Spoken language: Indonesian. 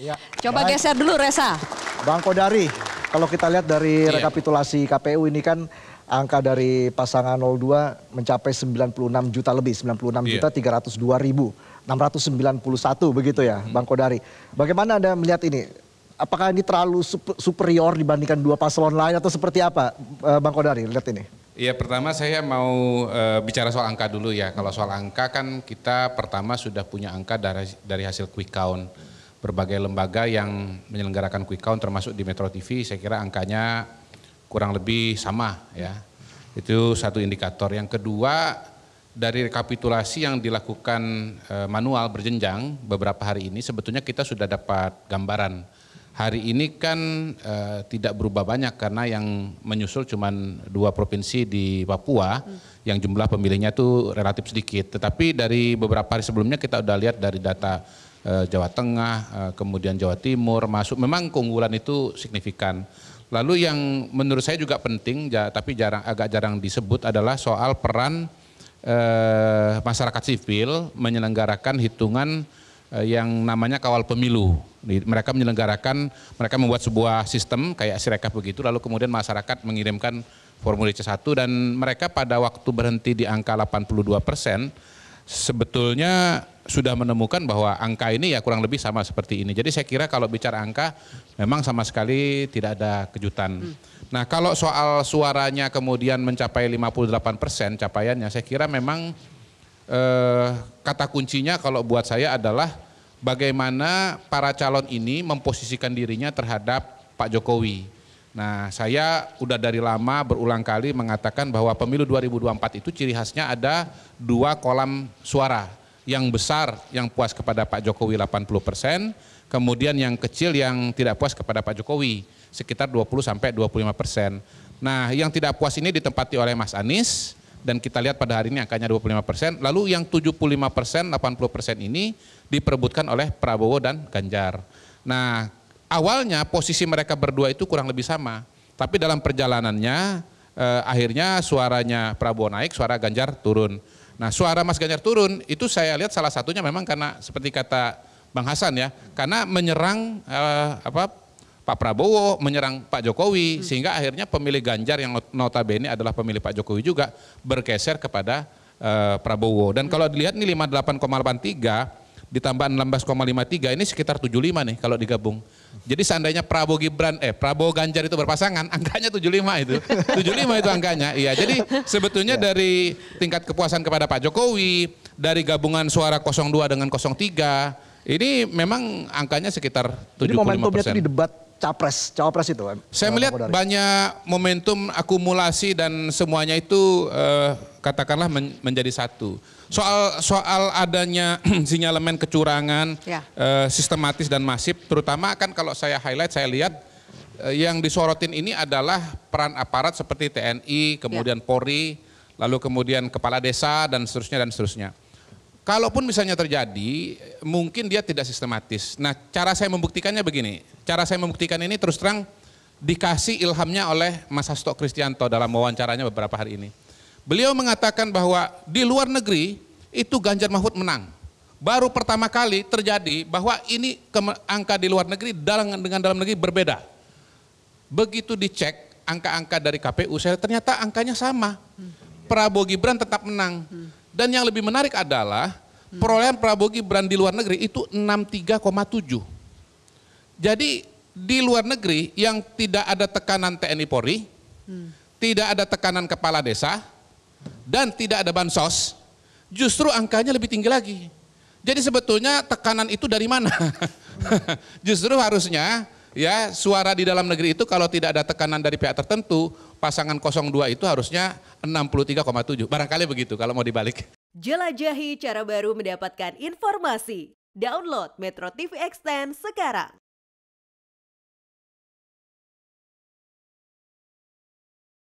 Ya. Coba Baik. geser dulu Reza. Bang Kodari, kalau kita lihat dari ya. rekapitulasi KPU ini kan angka dari pasangan 02 mencapai 96 juta lebih, 96 enam iya. juta 302 ribu. 691 begitu ya hmm. Bang Kodari. Bagaimana Anda melihat ini? Apakah ini terlalu superior dibandingkan dua paslon lain atau seperti apa eh, Bang Kodari lihat ini? Iya, pertama saya mau e, bicara soal angka dulu ya. Kalau soal angka kan kita pertama sudah punya angka dari dari hasil quick count berbagai lembaga yang menyelenggarakan quick count termasuk di Metro TV saya kira angkanya kurang lebih sama ya. Itu satu indikator. Yang kedua dari rekapitulasi yang dilakukan eh, manual berjenjang beberapa hari ini sebetulnya kita sudah dapat gambaran. Hari ini kan eh, tidak berubah banyak karena yang menyusul cuma dua provinsi di Papua hmm. yang jumlah pemilihnya tuh relatif sedikit. Tetapi dari beberapa hari sebelumnya kita udah lihat dari data Eh, Jawa Tengah, eh, kemudian Jawa Timur masuk. Memang keunggulan itu signifikan. Lalu yang menurut saya juga penting, tapi jarang agak jarang disebut adalah soal peran eh, masyarakat sipil menyelenggarakan hitungan eh, yang namanya kawal pemilu. Mereka menyelenggarakan, mereka membuat sebuah sistem kayak sirekap begitu, lalu kemudian masyarakat mengirimkan formulir C1 dan mereka pada waktu berhenti di angka 82 persen, sebetulnya sudah menemukan bahwa angka ini ya kurang lebih sama seperti ini. Jadi saya kira kalau bicara angka memang sama sekali tidak ada kejutan. Hmm. Nah kalau soal suaranya kemudian mencapai 58 persen capaiannya saya kira memang eh, kata kuncinya kalau buat saya adalah bagaimana para calon ini memposisikan dirinya terhadap Pak Jokowi. Nah, saya udah dari lama berulang kali mengatakan bahwa pemilu 2024 itu ciri khasnya ada dua kolam suara. Yang besar yang puas kepada Pak Jokowi 80 persen, kemudian yang kecil yang tidak puas kepada Pak Jokowi sekitar 20 sampai 25 persen. Nah, yang tidak puas ini ditempati oleh Mas Anies dan kita lihat pada hari ini angkanya 25 persen. Lalu yang 75 persen, 80 persen ini diperebutkan oleh Prabowo dan Ganjar. Nah, awalnya posisi mereka berdua itu kurang lebih sama. Tapi dalam perjalanannya eh, akhirnya suaranya Prabowo naik, suara Ganjar turun. Nah suara Mas Ganjar turun itu saya lihat salah satunya memang karena seperti kata Bang Hasan ya, karena menyerang eh, apa Pak Prabowo, menyerang Pak Jokowi, hmm. sehingga akhirnya pemilih Ganjar yang notabene adalah pemilih Pak Jokowi juga bergeser kepada eh, Prabowo. Dan hmm. kalau dilihat nih 58,83 ditambah 16,53 ini sekitar 75 nih kalau digabung. Jadi seandainya Prabowo Gibran eh Prabowo Ganjar itu berpasangan angkanya 75 itu. 75 itu angkanya. Iya, jadi sebetulnya ya. dari tingkat kepuasan kepada Pak Jokowi, dari gabungan suara 02 dengan 03 ini memang angkanya sekitar 75%. Jadi momentumnya itu di debat capres, cawapres itu Saya melihat banyak momentum akumulasi dan semuanya itu eh, katakanlah men menjadi satu. Soal soal adanya sinyalemen kecurangan ya. uh, sistematis dan masif, terutama kan kalau saya highlight saya lihat uh, yang disorotin ini adalah peran aparat seperti TNI, kemudian ya. Polri, lalu kemudian kepala desa dan seterusnya dan seterusnya. Kalaupun misalnya terjadi, mungkin dia tidak sistematis. Nah, cara saya membuktikannya begini. Cara saya membuktikan ini terus terang dikasih ilhamnya oleh Mas Hasto Kristianto dalam wawancaranya beberapa hari ini. Beliau mengatakan bahwa di luar negeri itu Ganjar Mahfud menang. Baru pertama kali terjadi bahwa ini angka di luar negeri dalam, dengan dalam negeri berbeda. Begitu dicek angka-angka dari KPU, saya ternyata angkanya sama. Prabowo Gibran tetap menang. Dan yang lebih menarik adalah perolehan Prabowo Gibran di luar negeri itu 63,7. Jadi di luar negeri yang tidak ada tekanan TNI Polri, hmm. tidak ada tekanan kepala desa, dan tidak ada bansos, justru angkanya lebih tinggi lagi. Jadi sebetulnya tekanan itu dari mana? justru harusnya ya suara di dalam negeri itu kalau tidak ada tekanan dari pihak tertentu, pasangan 02 itu harusnya 63,7. Barangkali begitu kalau mau dibalik. Jelajahi cara baru mendapatkan informasi. Download Metro TV Extend sekarang.